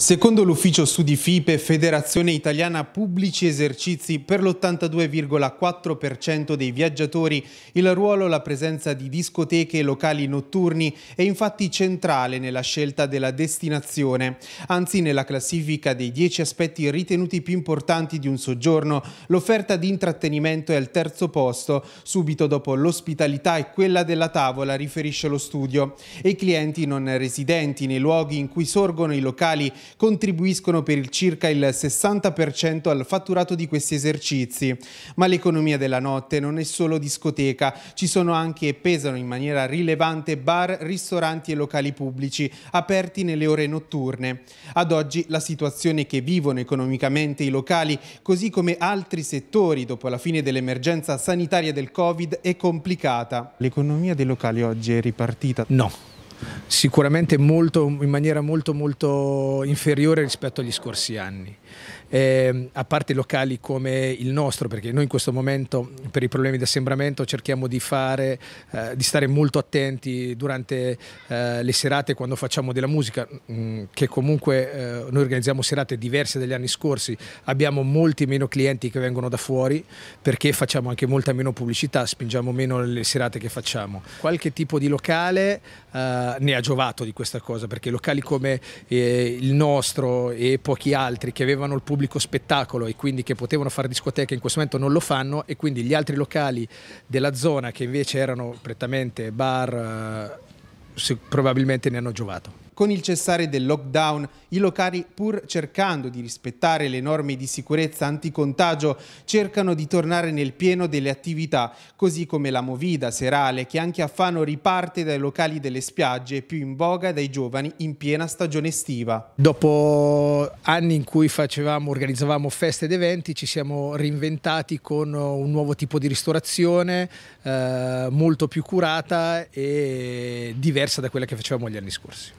Secondo l'ufficio studi FIPE, Federazione Italiana Pubblici Esercizi, per l'82,4% dei viaggiatori il ruolo la presenza di discoteche e locali notturni è infatti centrale nella scelta della destinazione. Anzi, nella classifica dei 10 aspetti ritenuti più importanti di un soggiorno, l'offerta di intrattenimento è al terzo posto, subito dopo l'ospitalità e quella della tavola, riferisce lo studio. E i clienti non residenti nei luoghi in cui sorgono i locali contribuiscono per circa il 60% al fatturato di questi esercizi. Ma l'economia della notte non è solo discoteca, ci sono anche e pesano in maniera rilevante bar, ristoranti e locali pubblici aperti nelle ore notturne. Ad oggi la situazione che vivono economicamente i locali, così come altri settori dopo la fine dell'emergenza sanitaria del Covid, è complicata. L'economia dei locali oggi è ripartita? No sicuramente molto, in maniera molto, molto inferiore rispetto agli scorsi anni. Eh, a parte locali come il nostro, perché noi in questo momento per i problemi di assembramento cerchiamo di, fare, eh, di stare molto attenti durante eh, le serate quando facciamo della musica, mh, mm, che comunque eh, noi organizziamo serate diverse dagli anni scorsi, abbiamo molti meno clienti che vengono da fuori perché facciamo anche molta meno pubblicità, spingiamo meno le serate che facciamo. Qualche tipo di locale eh, ne ha ha giovato di questa cosa perché locali come eh, il nostro e pochi altri che avevano il pubblico spettacolo e quindi che potevano fare discoteche in questo momento non lo fanno e quindi gli altri locali della zona che invece erano prettamente bar eh, probabilmente ne hanno giovato. Con il cessare del lockdown, i locali, pur cercando di rispettare le norme di sicurezza anticontagio, cercano di tornare nel pieno delle attività, così come la movida serale che anche a Fano riparte dai locali delle spiagge più in voga dai giovani in piena stagione estiva. Dopo anni in cui facevamo, organizzavamo feste ed eventi, ci siamo reinventati con un nuovo tipo di ristorazione eh, molto più curata e diversa da quella che facevamo gli anni scorsi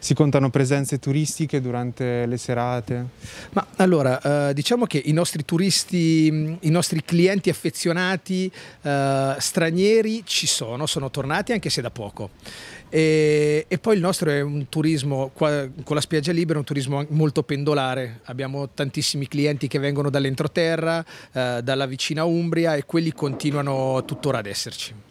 si contano presenze turistiche durante le serate? Ma allora, eh, diciamo che i nostri turisti, mm, i nostri clienti affezionati eh, stranieri ci sono, sono tornati anche se da poco. E, e, poi il nostro è un turismo qua, con la spiaggia libera, un turismo molto pendolare. Abbiamo tantissimi clienti che vengono dall'entroterra, eh, dalla vicina Umbria e quelli continuano tuttora ad esserci.